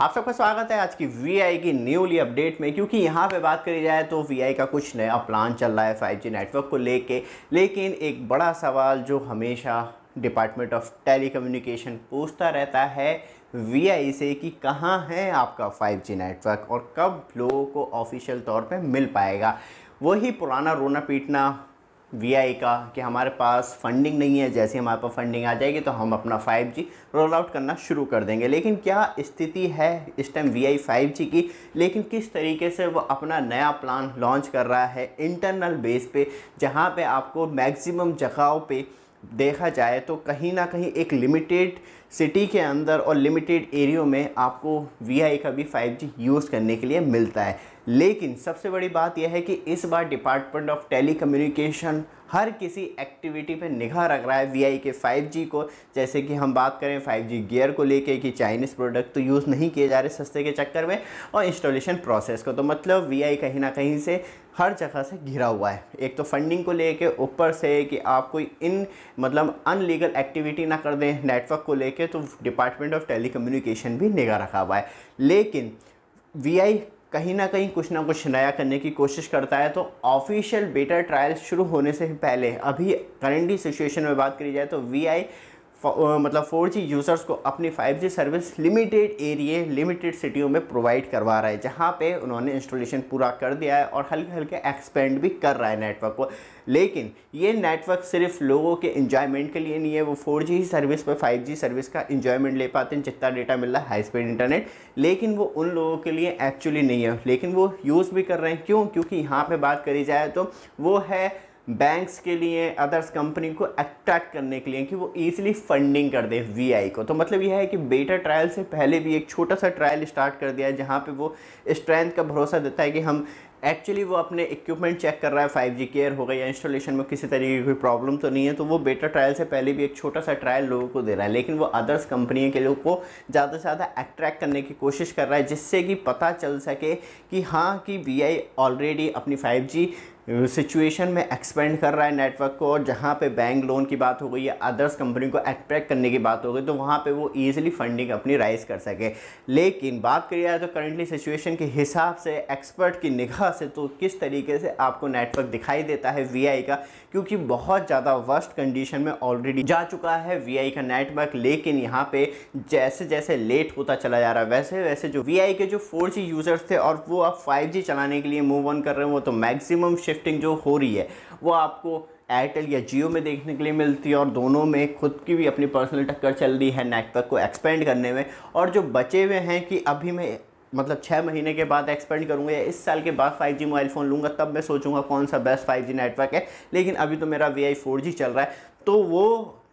आप सबका स्वागत है आज की वी की न्यूली अपडेट में क्योंकि यहाँ पे बात करी जाए तो वी का कुछ नया प्लान चल रहा है 5G नेटवर्क को लेके लेकिन एक बड़ा सवाल जो हमेशा डिपार्टमेंट ऑफ कम्युनिकेशन पूछता रहता है वी से कि कहाँ है आपका 5G नेटवर्क और कब लोगों को ऑफिशियल तौर पर मिल पाएगा वही पुराना रोना पीटना वी का कि हमारे पास फंडिंग नहीं है जैसे हमारे पास फंडिंग आ जाएगी तो हम अपना 5G रोल आउट करना शुरू कर देंगे लेकिन क्या स्थिति है इस टाइम वी आई की लेकिन किस तरीके से वो अपना नया प्लान लॉन्च कर रहा है इंटरनल बेस पे जहाँ पे आपको मैक्सिमम जगहों पे देखा जाए तो कहीं ना कहीं एक लिमिटेड सिटी के अंदर और लिमिटेड एरियो में आपको वी का भी 5G यूज़ करने के लिए मिलता है लेकिन सबसे बड़ी बात यह है कि इस बार डिपार्टमेंट ऑफ टेली हर किसी एक्टिविटी पे निगाह रख रहा है वी के 5G को जैसे कि हम बात करें 5G गियर को लेके कि चाइनीज़ प्रोडक्ट तो यूज़ नहीं किए जा रहे सस्ते के चक्कर में और इंस्टॉलेशन प्रोसेस को तो मतलब वी कहीं ना कहीं से हर जगह से घिरा हुआ है एक तो फंडिंग को लेके ऊपर से कि आप कोई इन मतलब अनलीगल एक्टिविटी ना कर दें नेटवर्क को लेके तो डिपार्टमेंट ऑफ टेली भी निगाह रखा हुआ है लेकिन वी कहीं ना कहीं कुछ ना कुछ नया करने की कोशिश करता है तो ऑफिशियल बेटा ट्रायल शुरू होने से पहले अभी करंटली सिचुएशन में बात करी जाए तो वी आई मतलब फोर जी यूज़र्स को अपनी five G service limited area limited सिटियों में प्रोवाइड करवा रहा है जहाँ पे उन्होंने इंस्टॉलेशन पूरा कर दिया है और हल्के हल्के एक्सपेंड भी कर रहा है नेटवर्क को लेकिन ये नेटवर्क सिर्फ लोगों के इंजॉयमेंट के लिए नहीं है वो फोर जी सर्विस पर फाइव जी सर्विस का इंजॉयमेंट ले पाते हैं जितना डेटा मिल रहा है हाई स्पीड इंटरनेट लेकिन वो उन लोगों के लिए एक्चुअली नहीं है लेकिन वो यूज़ भी कर रहे हैं क्यों क्योंकि यहाँ पर बात करी जाए तो वो है बैंक्स के लिए अदर्स कंपनी को अट्रैक्ट करने के लिए कि वो ईजिली फंडिंग कर दे वीआई को तो मतलब यह है कि बेटा ट्रायल से पहले भी एक छोटा सा ट्रायल स्टार्ट कर दिया है जहाँ पे वो स्ट्रेंथ का भरोसा देता है कि हम एक्चुअली वो अपने इक्विपमेंट चेक कर रहा है फाइव जी केयर होगा या इंस्टॉलेशन में किसी तरीके की कोई प्रॉब्लम तो नहीं है तो वो बेटा ट्रायल से पहले भी एक छोटा सा ट्रायल लोगों को दे रहा है लेकिन वो अदर्स कंपनी के लोगों को ज़्यादा से ज़्यादा अट्रैक्ट करने की कोशिश कर रहा है जिससे कि पता चल सके कि हाँ कि वी ऑलरेडी अपनी फाइव सिचुएशन में एक्सपेंड कर रहा है नेटवर्क को और जहाँ पे बैंक लोन की बात हो गई या अदर्स कंपनी को अट्रैक्ट करने की बात हो गई तो वहाँ पे वो ईजिली फंडिंग अपनी राइज कर सके लेकिन बात करी जाए तो करंटली सिचुएशन के हिसाब से एक्सपर्ट की निगाह से तो किस तरीके से आपको नेटवर्क दिखाई देता है वी का क्योंकि बहुत ज़्यादा वर्स्ट कंडीशन में ऑलरेडी जा चुका है वी का नेटवर्क लेकिन यहाँ पर जैसे जैसे लेट होता चला जा रहा है वैसे वैसे जो वी के जो फोर यूज़र्स थे और वो अब फाइव चलाने के लिए मूव ऑन कर रहे हैं वो तो मैक्सिमम शिफ्ट शिफ्टिंग जो हो रही है वो आपको एयरटेल या जियो में देखने के लिए मिलती है और दोनों में खुद की भी अपनी पर्सनल टक्कर चल रही है नेटवर्क को एक्सपेंड करने में और जो बचे हुए हैं कि अभी मैं मतलब छः महीने के बाद एक्सपेंड करूँगा या इस साल के बाद 5G मोबाइल फ़ोन लूँगा तब मैं सोचूंगा कौन सा बेस्ट 5G नेटवर्क है लेकिन अभी तो मेरा वी आई चल रहा है तो वो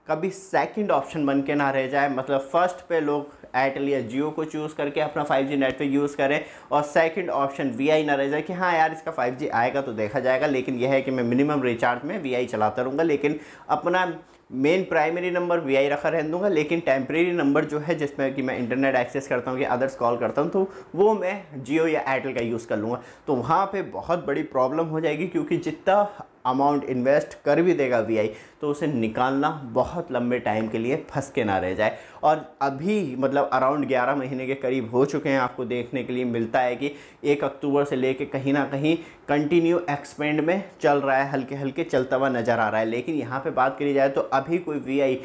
कभी सेकंड ऑप्शन बन के ना रह जाए मतलब फर्स्ट पे लोग एयरटेल या जियो को चूज़ करके अपना 5G नेटवर्क यूज़ करें और सेकंड ऑप्शन आई ना रह जाए कि हाँ यार इसका 5G आएगा तो देखा जाएगा लेकिन यह है कि मैं मिनिमम रिचार्ज में वी चलाता रहूँगा लेकिन अपना main primary number V I रखा रहने दूंगा लेकिन टेम्प्रेरी नंबर जो है जिसमें कि मैं इंटरनेट एक्सेस करता हूँ कि अदर्स कॉल करता हूँ तो वो मैं जियो या एयरटेल का यूज़ कर लूँगा तो वहाँ पे बहुत बड़ी प्रॉब्लम हो जाएगी क्योंकि जितना अमाउंट इन्वेस्ट कर भी देगा वी तो उसे निकालना बहुत लंबे टाइम के लिए फंस के ना रह जाए और अभी मतलब अराउंड 11 महीने के करीब हो चुके हैं आपको देखने के लिए मिलता है कि एक अक्टूबर से लेके कहीं ना कहीं कंटिन्यू एक्सपेंड में चल रहा है हल्के हल्के चलता हुआ नज़र आ रहा है लेकिन यहाँ पर बात करी जाए तो अब कभी कोई वीआई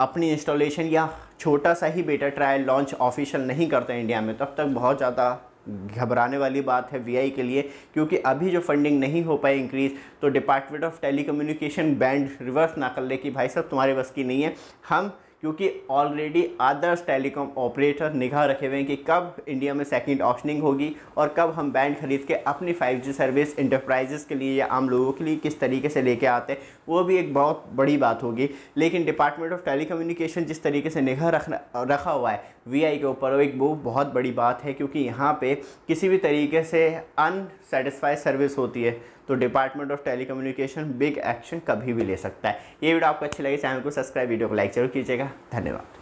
अपनी इंस्टॉलेशन या छोटा सा ही बेटा ट्रायल लॉन्च ऑफिशियल नहीं करता इंडिया में तब तक बहुत ज़्यादा घबराने वाली बात है वीआई के लिए क्योंकि अभी जो फंडिंग नहीं हो पाई इंक्रीज़ तो department of telecommunication band reverse ना कर ले कि भाई साहब तुम्हारे बस की नहीं है हम क्योंकि ऑलरेडी अदर्स टेलीकॉम ऑपरेटर निगाह रखे हुए हैं कि कब इंडिया में सेकंड ऑप्शनिंग होगी और कब हम बैंड खरीद के अपनी 5G सर्विस इंटरप्राइजेस के लिए या आम लोगों के लिए किस तरीके से लेके आते हैं वो भी एक बहुत बड़ी बात होगी लेकिन डिपार्टमेंट ऑफ टेली जिस तरीके से निगाह रखना रखा हुआ है वी के ऊपर एक वो बहुत बड़ी बात है क्योंकि यहाँ पर किसी भी तरीके से अनसेटिस्फाइड सर्विस होती है तो department of telecommunication big action कभी भी ले सकता है ये वीडियो आपको अच्छी लगी चैनल को सब्सक्राइब वीडियो को लाइक जरूर कीजिएगा धन्यवाद